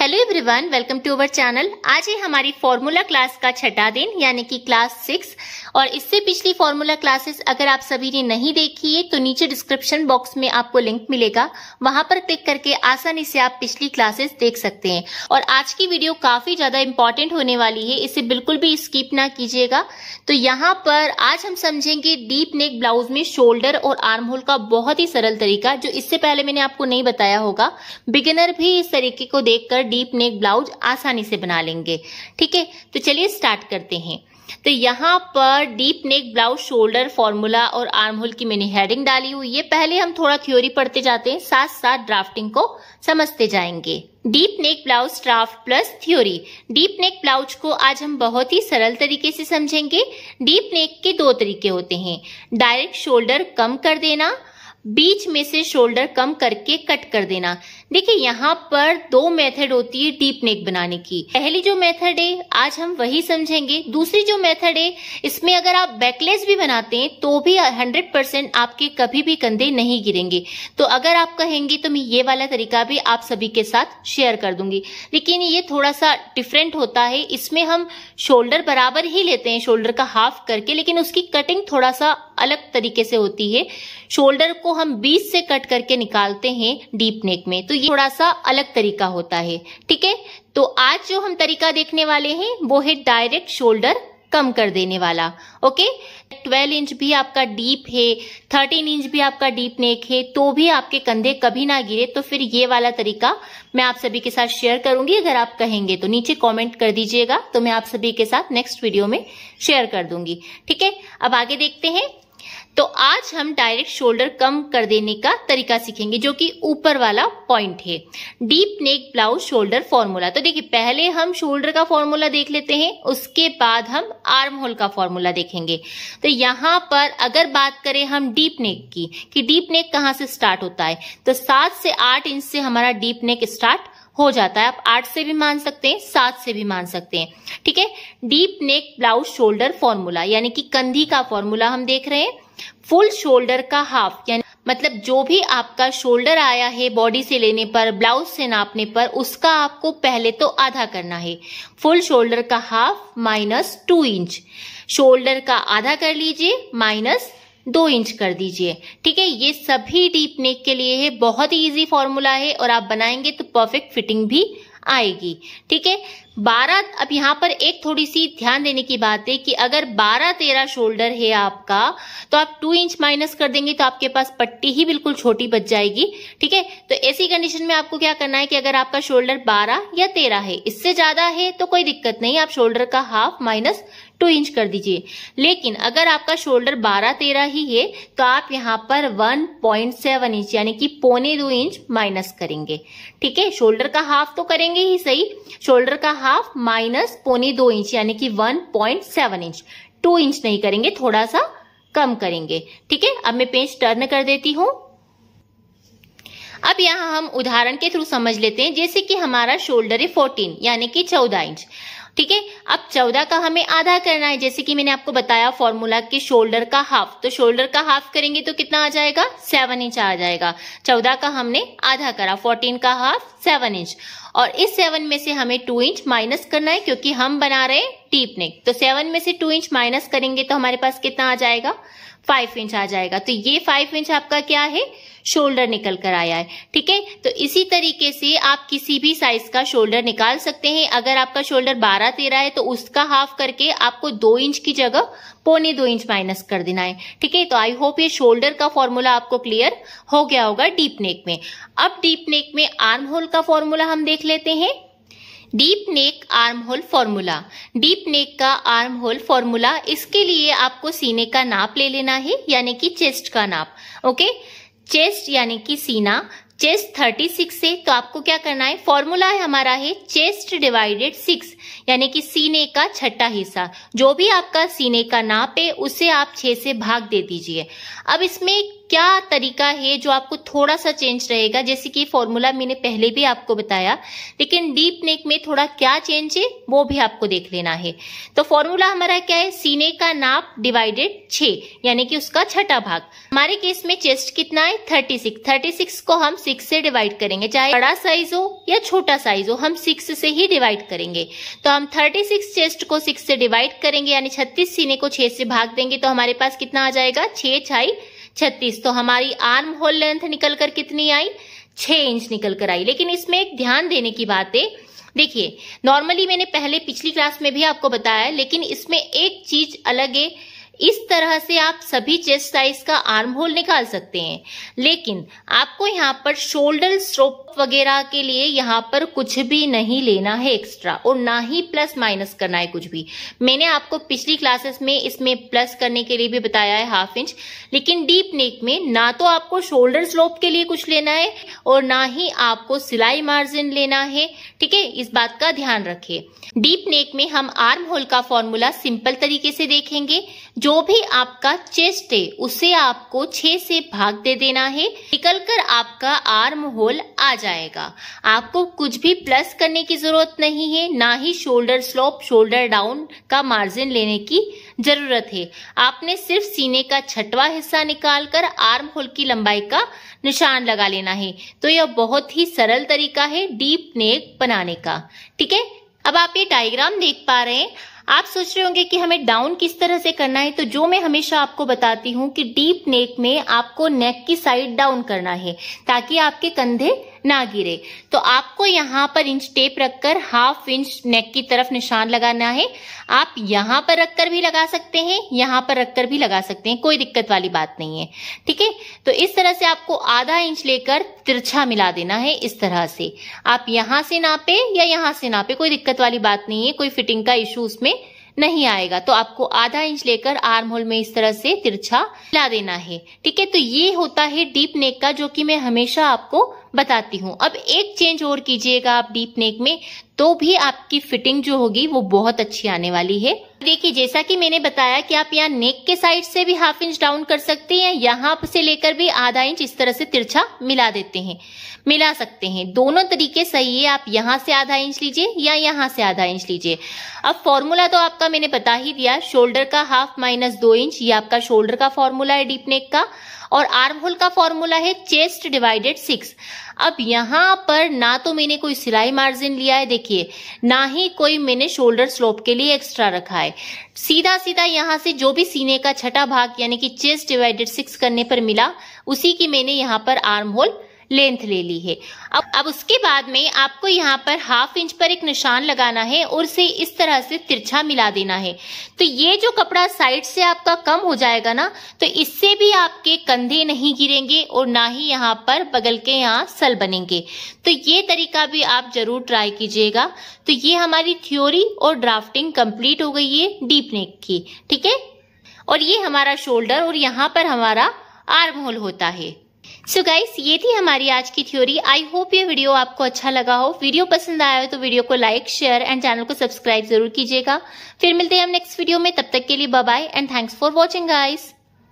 hello everyone welcome to our channel आज है हमारी फॉर्मूला क्लास का छठा दिन यानी कि क्लास सिक्स और इससे पिछली फॉर्मूला क्लासेस अगर आप सभी ने नहीं देखी है तो नीचे डिस्क्रिप्शन बॉक्स में आपको लिंक मिलेगा वहां पर क्लिक करके आसानी से आप पिछली क्लासेस देख सकते हैं और आज की वीडियो काफी ज्यादा इंपॉर्टेंट होने वाली है इसे बिल्कुल भी स्कीप ना कीजिएगा तो यहाँ पर आज हम समझेंगे डीप नेक ब्लाउज में शोल्डर और आर्म होल का बहुत ही सरल तरीका जो इससे पहले मैंने आपको नहीं बताया होगा बिगिनर भी इस तरीके को देखकर डीप नेक ब्लाउज आसानी से बना लेंगे ठीक है तो चलिए स्टार्ट करते हैं तो यहाँ पर deep neck blouse shoulder formula और आर्म होल की मैंने हेडिंग डाली हुई है पहले हम थोड़ा थ्योरी पढ़ते जाते हैं साथ साथ ड्राफ्टिंग को समझते जाएंगे deep neck blouse draft plus theory deep neck blouse को आज हम बहुत ही सरल तरीके से समझेंगे डीप नेक के दो तरीके होते हैं डायरेक्ट शोल्डर कम कर देना बीच में से शोल्डर कम करके कट कर देना देखिए यहाँ पर दो मेथड होती है डीप नेक बनाने की पहली जो मेथड है आज हम वही समझेंगे दूसरी जो मेथड है इसमें अगर आप बैकलेस भी बनाते हैं तो भी 100 परसेंट आपके कभी भी कंधे नहीं गिरेंगे तो अगर आप कहेंगे तो मैं ये वाला तरीका भी आप सभी के साथ शेयर कर दूंगी लेकिन ये थोड़ा सा डिफरेंट होता है इसमें हम शोल्डर बराबर ही लेते हैं शोल्डर का हाफ करके लेकिन उसकी कटिंग थोड़ा सा अलग तरीके से होती है शोल्डर को हम बीच से कट करके निकालते हैं डीप नेक में तो तो ये थोड़ा सा अलग तरीका होता है ठीक है तो आज जो हम तरीका देखने वाले हैं वो है डायरेक्ट शोल्डर कम कर देने वाला ओके 12 इंच भी आपका डीप है 13 इंच भी आपका डीप नेक है तो भी आपके कंधे कभी ना गिरे तो फिर ये वाला तरीका मैं आप सभी के साथ शेयर करूंगी अगर आप कहेंगे तो नीचे कमेंट कर दीजिएगा तो मैं आप सभी के साथ नेक्स्ट वीडियो में शेयर कर दूंगी ठीक है अब आगे देखते हैं तो आज हम डायरेक्ट शोल्डर कम कर देने का तरीका सीखेंगे जो कि ऊपर वाला पॉइंट है deep neck blouse shoulder formula तो देखिए पहले हम शोल्डर का फॉर्मूला देख लेते हैं उसके बाद हम आर्म होल का फॉर्मूला देखेंगे तो यहां पर अगर बात करें हम डीप नेक की कि डीप नेक कहाँ से स्टार्ट होता है तो सात से आठ इंच से हमारा डीप नेक स्टार्ट हो जाता है आप आठ से भी मान सकते हैं सात से भी मान सकते हैं ठीक है deep neck blouse shoulder formula यानी कि कंधी का फॉर्मूला हम देख रहे हैं फुल शोल्डर का हाफ यानी मतलब जो भी आपका शोल्डर आया है बॉडी से लेने पर ब्लाउज से नापने पर उसका आपको पहले तो आधा करना है फुल शोल्डर का half minus two inch shoulder का आधा कर लीजिए माइनस दो इंच कर दीजिए ठीक है ये सभी डीप नेक के लिए है बहुत ही ईजी फॉर्मूला है और आप बनाएंगे तो परफेक्ट फिटिंग भी आएगी ठीक है बारह अब यहाँ पर एक थोड़ी सी ध्यान देने की बात है कि अगर बारह तेरह शोल्डर है आपका तो आप टू इंच माइनस कर देंगे तो आपके पास पट्टी ही बिल्कुल छोटी बच जाएगी ठीक है तो ऐसी कंडीशन में आपको क्या करना है कि अगर आपका शोल्डर बारह या तेरह है इससे ज्यादा है तो कोई दिक्कत नहीं आप शोल्डर का हाफ माइनस टू इंच कर दीजिए लेकिन अगर आपका शोल्डर बारह तेरह ही है तो आप यहाँ पर वन पॉइंट सेवन इंच यानी कि पौने दो इंच माइनस करेंगे ठीक है शोल्डर का हाफ तो करेंगे ही सही शोल्डर का हाफ माइनस पौने दो इंच यानी कि one point seven inch two inch नहीं करेंगे थोड़ा सा कम करेंगे ठीक है अब मैं पेज टर्न कर देती हूँ अब यहाँ हम उदाहरण के थ्रू समझ लेते हैं जैसे कि हमारा शोल्डर है 14 यानी कि 14 इंच ठीक है अब चौदह का हमें आधा करना है जैसे कि मैंने आपको बताया फॉर्मूला के शोल्डर का हाफ तो शोल्डर का हाफ करेंगे तो कितना आ जाएगा सेवन इंच आ जाएगा चौदह का हमने आधा करा फोर्टीन का हाफ सेवन इंच और इस सेवन में से हमें टू इंच माइनस करना है क्योंकि हम बना रहे हैं टीप नेक तो सेवन में से टू इंच माइनस करेंगे तो हमारे पास कितना आ जाएगा फाइव इंच आ जाएगा तो ये फाइव इंच आपका क्या है शोल्डर निकल कर आया है ठीक है तो इसी तरीके से आप किसी भी साइज का शोल्डर निकाल सकते हैं अगर आपका शोल्डर बारह तेरह है तो उसका हाफ करके आपको दो इंच की जगह पौने दो इंच माइनस कर देना है ठीक है तो आई होप ये शोल्डर का फॉर्मूला आपको क्लियर हो गया होगा डीप नेक में अब डीप नेक में आर्म होल का फॉर्मूला हम देख लेते हैं deep neck arm hole formula deep neck का आर्म होल फॉर्मूला इसके लिए आपको सीने का नाप ले लेना है यानी कि चेस्ट का नाप ओके चेस्ट यानी कि सीना चेस्ट थर्टी सिक्स से तो आपको क्या करना है फॉर्मूला है हमारा है चेस्ट डिवाइडेड सिक्स यानी कि सीने का छठा हिस्सा जो भी आपका सीने का नाप है उसे आप छह से भाग दे दीजिए अब इसमें क्या तरीका है जो आपको थोड़ा सा चेंज रहेगा जैसे कि फॉर्मूला मैंने पहले भी आपको बताया लेकिन डीप नेक में थोड़ा क्या चेंज है वो भी आपको देख लेना है तो फॉर्मूला हमारा क्या है सीने का नाप डिवाइडेड छ यानी कि उसका छठा भाग हमारे केस में चेस्ट कितना है थर्टी सिक्स थर्टी सिक्स को हम सिक्स से डिवाइड करेंगे चाहे बड़ा साइज हो या छोटा साइज हो हम सिक्स से ही डिवाइड करेंगे तो हम थर्टी सिक्स चेस्ट को सिक्स से डिवाइड करेंगे यानी छत्तीस सीने को छह से भाग देंगे तो हमारे पास कितना आ जाएगा छह छाई छत्तीस तो हमारी आर्म होल लेंथ निकल कर कितनी आई छह इंच निकल कर आई लेकिन इसमें एक ध्यान देने की बात है देखिए नॉर्मली मैंने पहले पिछली क्लास में भी आपको बताया लेकिन इसमें एक चीज अलग है इस तरह से आप सभी चेस्ट साइज का आर्म होल निकाल सकते हैं लेकिन आपको यहाँ पर शोल्डर स्ट्रोप वगैरह के लिए यहाँ पर कुछ भी नहीं लेना है एक्स्ट्रा और ना ही प्लस माइनस करना है कुछ भी मैंने आपको पिछली क्लासेस में इसमें प्लस करने के लिए भी बताया है हाफ इंच लेकिन डीप नेक में ना तो आपको शोल्डर स्लोप के लिए कुछ लेना है और ना ही आपको सिलाई मार्जिन लेना है ठीक है इस बात का ध्यान रखें डीप नेक में हम आर्म होल का फॉर्मूला सिंपल तरीके से देखेंगे जो भी आपका चेस्ट है उसे आपको छह से भाग दे देना है निकलकर आपका आर्म होल आ जाएगा आपको कुछ भी प्लस करने की जरूरत नहीं है ना ही शोल्डर स्लोप शोल्डर डाउन का मार्जिन लेने की जरूरत है आपने सिर्फ सीने का छठवा हिस्सा निकालकर आर्म होल की लंबाई का निशान लगा लेना है तो यह बहुत ही सरल तरीका है डीप नेक बनाने का ठीक है अब आप ये डायग्राम देख पा रहे हैं आप सोच रहे होंगे कि हमें डाउन किस तरह से करना है तो जो मैं हमेशा आपको बताती हूँ कि डीप नेक में आपको नेक की साइड डाउन करना है ताकि आपके कंधे ना गिरे तो आपको यहाँ पर इंच टेप रखकर हाफ इंच नेक की तरफ निशान लगाना है आप यहाँ पर रखकर भी लगा सकते हैं यहाँ पर रखकर भी लगा सकते हैं कोई दिक्कत वाली बात नहीं है ठीक है तो इस तरह से आपको आधा इंच लेकर तिरछा मिला देना है इस तरह से आप यहाँ से नापे या यहाँ से नापे कोई दिक्कत वाली बात नहीं है कोई फिटिंग का इशू उसमें नहीं आएगा तो आपको आधा इंच लेकर आर्म होल में इस तरह से तिरछा ला देना है ठीक है तो ये होता है डीप नेक का जो कि मैं हमेशा आपको बताती हूँ अब एक चेंज और कीजिएगा आप डीप नेक में तो भी आपकी फिटिंग जो होगी वो बहुत अच्छी आने वाली है देखिए जैसा कि मैंने बताया कि आप यहाँ नेक के साइड से भी हाफ इंच डाउन कर सकते हैं यहाँ से लेकर भी आधा इंच इस तरह से तिरछा मिला देते हैं मिला सकते हैं दोनों तरीके सही है आप यहाँ से आधा इंच लीजिए या यहाँ से आधा इंच लीजिए अब फॉर्मूला तो आपका मैंने बता ही दिया शोल्डर का हाफ माइनस दो इंच ये आपका शोल्डर का फॉर्मूला है डीप नेक का और आर्म होल का फॉर्मूला है चेस्ट डिवाइडेड सिक्स अब यहाँ पर ना तो मैंने कोई सिलाई मार्जिन लिया है देखिए ना ही कोई मैंने शोल्डर स्लोप के लिए एक्स्ट्रा रखा है सीधा सीधा यहाँ से जो भी सीने का छठा भाग यानी कि चेस्ट डिवाइडेड सिक्स करने पर मिला उसी की मैंने यहाँ पर आर्म होल लेंथ ले ली है अब अब उसके बाद में आपको यहाँ पर हाफ इंच पर एक निशान लगाना है और उसे इस तरह से तिरछा मिला देना है तो ये जो कपड़ा साइड से आपका कम हो जाएगा ना तो इससे भी आपके कंधे नहीं गिरेंगे और ना ही यहाँ पर बगल के यहाँ सल बनेंगे तो ये तरीका भी आप जरूर ट्राई कीजिएगा तो ये हमारी थ्योरी और ड्राफ्टिंग कम्प्लीट हो गई है डीप नेक की ठीक है और ये हमारा शोल्डर और यहाँ पर हमारा आर्म होल होता है सो so गाइस ये थी हमारी आज की थ्योरी आई होप ये वीडियो आपको अच्छा लगा हो वीडियो पसंद आया हो तो वीडियो को लाइक शेयर एंड चैनल को सब्सक्राइब जरूर कीजिएगा फिर मिलते हैं हम नेक्स्ट वीडियो में तब तक के लिए bye and thanks for watching guys